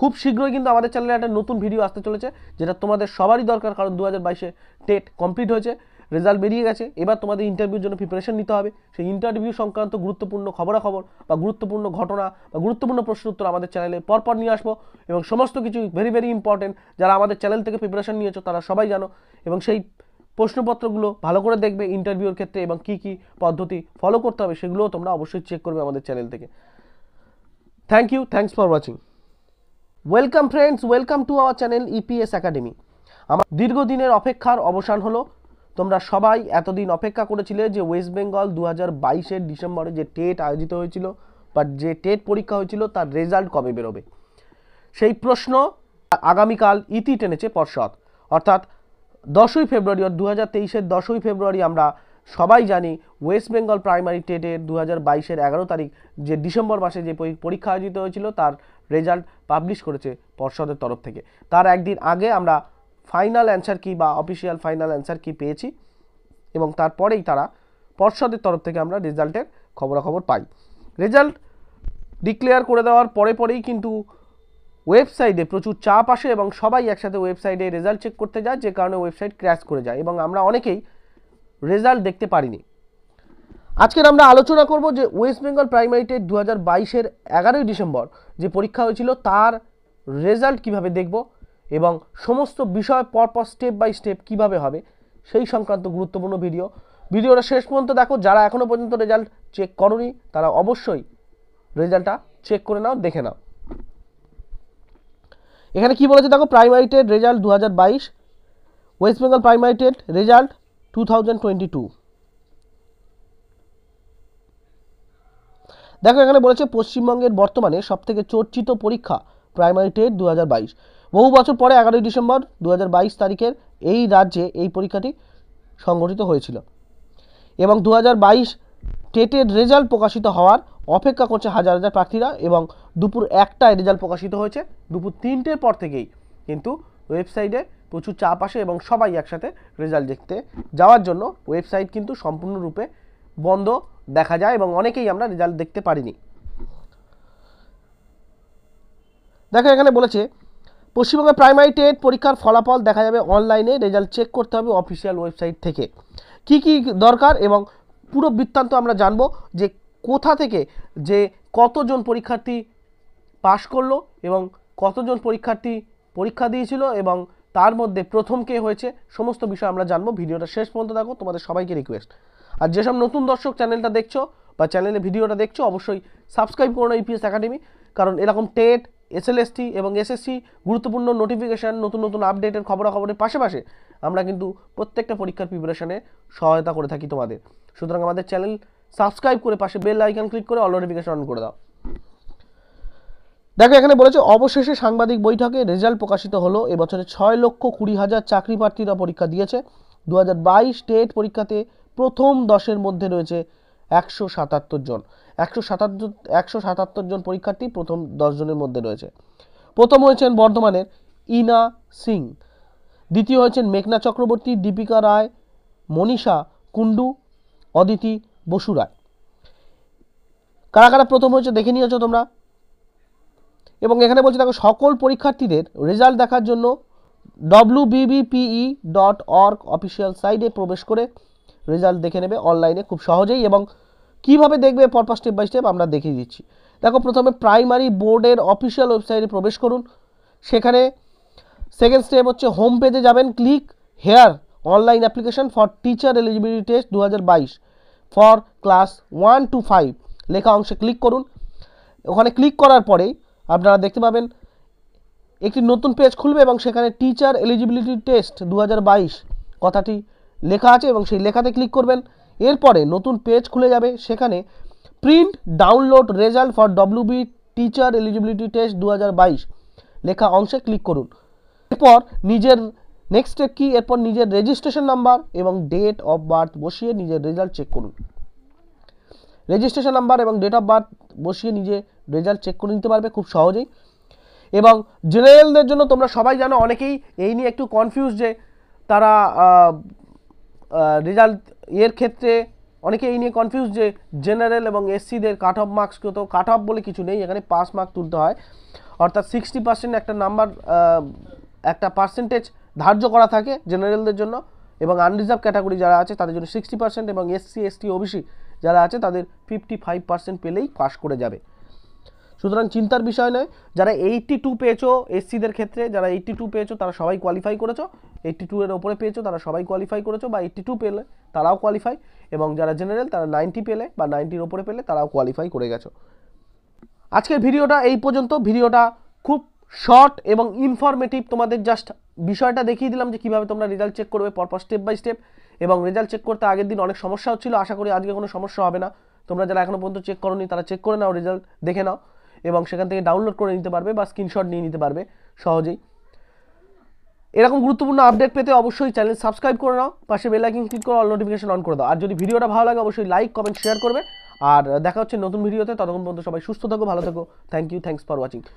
খুব শীঘ্রই কিন্তু আমাদের চ্যানেলে একটা নতুন ভিডিও আসতে চলেছে যেটা তোমাদের সবারই দরকার কারণ দু হাজার বাইশে টেট কমপ্লিট হয়েছে রেজাল্ট বেরিয়ে গেছে এবার তোমাদের ইন্টারভিউর জন্য প্রিপারেশন নিতে হবে সেই ইন্টারভিউ সংক্রান্ত গুরুত্বপূর্ণ খবরাখবর বা গুরুত্বপূর্ণ ঘটনা বা গুরুত্বপূর্ণ প্রশ্ন উত্তর আমাদের চ্যানেলে পরপর নিয়ে আসবো এবং সমস্ত কিছু ভেরি ভেরি ইম্পর্টেন্ট যারা আমাদের চ্যানেল থেকে প্রিপারেশন নিয়েছো তারা সবাই জানো এবং সেই প্রশ্নপত্রগুলো ভালো করে দেখবে ইন্টারভিউর ক্ষেত্রে এবং কি কি পদ্ধতি ফলো করতে হবে সেগুলোও তোমরা অবশ্যই চেক করবে আমাদের চ্যানেল থেকে thank you thanks for watching welcome friends welcome to our channel EPS academy আমার দীর্ঘদিনের অপেক্ষার অবসান হলো তোমরা সবাই এতদিন অপেক্ষা করেছিলে যে ওয়েস্ট বেঙ্গল দু হাজার বাইশের ডিসেম্বরে যে টেট আয়োজিত হয়েছিল বা যে টেট পরীক্ষা হয়েছিল তার রেজাল্ট কবে বেরোবে সেই প্রশ্ন আগামীকাল ইতি টেনেছে পর্ষদ অর্থাৎ দশই ফেব্রুয়ারি দু হাজার তেইশের দশই ফেব্রুয়ারি আমরা সবাই জানি ওয়েস্ট বেঙ্গল প্রাইমারি টেটের দু হাজার বাইশের এগারো তারিখ যে ডিসেম্বর মাসে যে পরীক্ষা আয়োজিত হয়েছিল তার রেজাল্ট পাবলিশ করেছে পর্ষদের তরফ থেকে তার একদিন আগে আমরা ফাইনাল অ্যান্সার কি বা অফিসিয়াল ফাইনাল অ্যান্সার কি পেয়েছি এবং তারপরেই তারা পর্ষদের তরফ থেকে আমরা রেজাল্টের খবরাখবর পাই রেজাল্ট ডিক্লেয়ার করে দেওয়ার পরে পরেই কিন্তু ওয়েবসাইটে প্রচুর চাপ আসে এবং সবাই একসাথে ওয়েবসাইটে রেজাল্ট চেক করতে যায় যে কারণে ওয়েবসাইট ক্র্যাশ করে যায় এবং আমরা অনেকেই রেজাল্ট দেখতে পারিনি আজকের আমরা আলোচনা করব যে ওয়েস্ট বেঙ্গল প্রাইমারি দু হাজার বাইশের এগারোই ডিসেম্বর যে পরীক্ষা হয়েছিল তার রেজাল্ট কিভাবে দেখব এবং সমস্ত বিষয় পরপর স্টেপ বাই স্টেপ কিভাবে হবে সেই সংক্রান্ত গুরুত্বপূর্ণ ভিডিও ভিডিওটা শেষ পর্যন্ত দেখো যারা এখনও পর্যন্ত রেজাল্ট চেক করনি তারা অবশ্যই রেজাল্টটা চেক করে নাও দেখে নাও এখানে কি বলেছে দেখো প্রাইমারি টেট রেজাল্ট দু West Bengal primary TET result 2022 দেখো এখানে বলেছে পশ্চিমবঙ্গের বর্তমানে সবথেকে চর্চিত পরীক্ষা প্রাইমারি টেট দু বহু বছর পরে এগারোই ডিসেম্বর দু তারিখের এই রাজ্যে এই পরীক্ষাটি সংগঠিত হয়েছিল এবং দু টেটের রেজাল্ট প্রকাশিত হওয়ার অপেক্ষা করছে হাজার হাজার প্রার্থীরা এবং দুপুর একটায় রেজাল্ট প্রকাশিত হয়েছে দুপুর তিনটের পর থেকেই কিন্তু ওয়েবসাইটে প্রচুর চাপ আসে এবং সবাই একসাথে রেজাল্ট দেখতে যাওয়ার জন্য ওয়েবসাইট কিন্তু সম্পূর্ণরূপে বন্ধ দেখা যায় এবং অনেকেই আমরা রেজাল্ট দেখতে পারিনি দেখো এখানে বলেছে পশ্চিমবঙ্গের প্রাইমারি টেট পরীক্ষার ফলাফল দেখা যাবে অনলাইনে রেজাল্ট চেক করতে হবে অফিসিয়াল ওয়েবসাইট থেকে কি কি দরকার এবং পুরো বৃত্তান্ত আমরা জানবো যে কোথা থেকে যে কতজন পরীক্ষার্থী পাশ করলো এবং কতজন পরীক্ষার্থী পরীক্ষা দিয়েছিল এবং তার মধ্যে প্রথম কে হয়েছে সমস্ত বিষয় আমরা জানবো ভিডিওটা শেষ পর্যন্ত দেখো তোমাদের সবাইকে রিকোয়েস্ট আর যেসব নতুন দর্শক চ্যানেলটা দেখছো বা চ্যানেলে ভিডিওটা দেখছো অবশ্যই সাবস্ক্রাইব করো না ইপিএস একাডেমি কারণ এরকম টেট এসএলএসটি এবং এসএসসি গুরুত্বপূর্ণ নোটিফিকেশান নতুন নতুন আপডেটের খবরাখবরের পাশাপাশি আমরা কিন্তু প্রত্যেকটা পরীক্ষার প্রিপারেশানে সহায়তা করে থাকি তোমাদের সুতরাং আমাদের চ্যানেল সাবস্ক্রাইব করে পাশে বেল আইকন ক্লিক করে অল নোটিফিকেশন অন করে দাও দেখো এখানে বলেছে অবশেষে সাংবাদিক বৈঠকে রেজাল্ট প্রকাশিত হলো এবছরে ছয় লক্ষ কুড়ি হাজার চাকরি প্রার্থীরা পরীক্ষা দিয়েছে দু টেট পরীক্ষাতে প্রথম দশের মধ্যে রয়েছে একশো সাতাত্তর জন একশো সাতাত্তর একশো সাতাত্তর জন পরীক্ষার্থী প্রথম দশজনের মধ্যে রয়েছে প্রথম হয়েছেন বর্ধমানের ইনা সিং দ্বিতীয় হয়েছেন মেঘনা চক্রবর্তী দীপিকা রায় মনীষা কুণ্ডু অদিতি বসু রায় কারা কারা প্রথম হয়েছে দেখে নিয়েছো তোমরা এবং এখানে বলছে দেখো সকল পরীক্ষার্থীদের রেজাল্ট দেখার জন্য W BBPE dot org official সাইটে প্রবেশ করে রেজাল্ট দেখে নেবে অনলাইনে খুব সহজেই এবং কিভাবে দেখবে পরপর স্টেপ বাই স্টেপ আমরা দেখিয়ে দিচ্ছি দেখো প্রথমে প্রাইমারি বোর্ডের অফিসিয়াল ওয়েবসাইটে প্রবেশ করুন সেখানে সেকেন্ড স্টেপ হচ্ছে হোম পেজে যাবেন click here online application for teacher eligibility test দু for class one to five লেখা অংশে ক্লিক করুন ওখানে ক্লিক করার পরেই আপনারা দেখতে পাবেন একটি নতুন পেজ খুলবে এবং সেখানে টিচার এলিজিবিলিটি টেস্ট দু কথাটি লেখা আছে এবং সেই লেখাতে ক্লিক করবেন এরপরে নতুন পেজ খুলে যাবে সেখানে print download result for B teacher eligibility test দু লেখা অংশে ক্লিক করুন এরপর নিজের নেক্সট স্টেপ কী এরপর নিজের রেজিস্ট্রেশন নাম্বার এবং ডেট অফ বার্থ বসিয়ে নিজের রেজাল্ট চেক করুন রেজিস্ট্রেশন নাম্বার এবং ডেট অফ বার্থ বসিয়ে নিজে রেজাল্ট চেক করে নিতে পারবে খুব সহজেই এবং জেনারেলদের জন্য তোমরা সবাই জানো অনেকেই এই নিয়ে একটু কনফিউজ যে তারা রেজাল্ট এর ক্ষেত্রে অনেকে এই নিয়ে কনফিউজ যে জেনারেল এবং এসসিদের কাট অফ মার্কস তো কাট অফ বলে কিছু নেই এখানে পাস মার্ক তুলতে হয় অর্থাৎ সিক্সটি পার্সেন্ট একটা নাম্বার একটা পার্সেন্টেজ ধার্য করা থাকে জেনারেলদের জন্য এবং আনরিজার্ভ ক্যাটাগরি যারা আছে তাদের জন্য সিক্সটি পার্সেন্ট এবং এসসি এসটি ওবিসি যারা আছে তাদের ফিফটি ফাইভ পার্সেন্ট পেলেই পাস করে যাবে সুতরাং চিন্তার বিষয় নয় যারা এইটটি টু পেয়েছো এসসিদের ক্ষেত্রে যারা এইটটি টু পেয়েছো তারা সবাই কোয়ালিফাই করেছো এইটটি টু এর ওপরে পেয়েছো তারা সবাই কোয়ালিফাই করেছো বা এইটটি টু পেলে তারাও কোয়ালিফাই এবং যারা জেনারেল তারা নাইনটি পেলে বা নাইনটির ওপরে পেলে তারাও কোয়ালিফাই করে গেছো আজকের ভিডিওটা এই পর্যন্ত ভিডিওটা খুব শর্ট এবং ইনফরমেটিভ তোমাদের জাস্ট বিষয়টা দেখিয়ে দিলাম যে কীভাবে তোমরা রেজাল্ট চেক করবে পরপর স্টেপ বাই স্টেপ এবং রেজাল্ট চেক করতে আগের দিন অনেক সমস্যা হচ্ছিলো আশা করি আজকে কোনো সমস্যা হবে না তোমরা যারা এখনও পর্যন্ত চেক নি তারা চেক করে নাও রেজাল্ট দেখে নাও এবং সেখান থেকে ডাউনলোড করে নিতে পারবে বা স্ক্রিনশট নিয়ে নিতে পারবে সহজেই এরকম গুরুত্বপূর্ণ আপডেট পেতে অবশ্যই চ্যানেল সাবস্ক্রাইব করে নাও পাশে বেলাইকিং ক্লিক করে অল নোটিফিকেশন অন করে দাও আর যদি ভিডিওটা ভালো লাগে অবশ্যই লাইক কমেন্ট শেয়ার করবে আর দেখা হচ্ছে নতুন ভিডিওতে ততক্ষণ পর্যন্ত সবাই সুস্থ থাকো ভালো থাকো thank you thanks for watching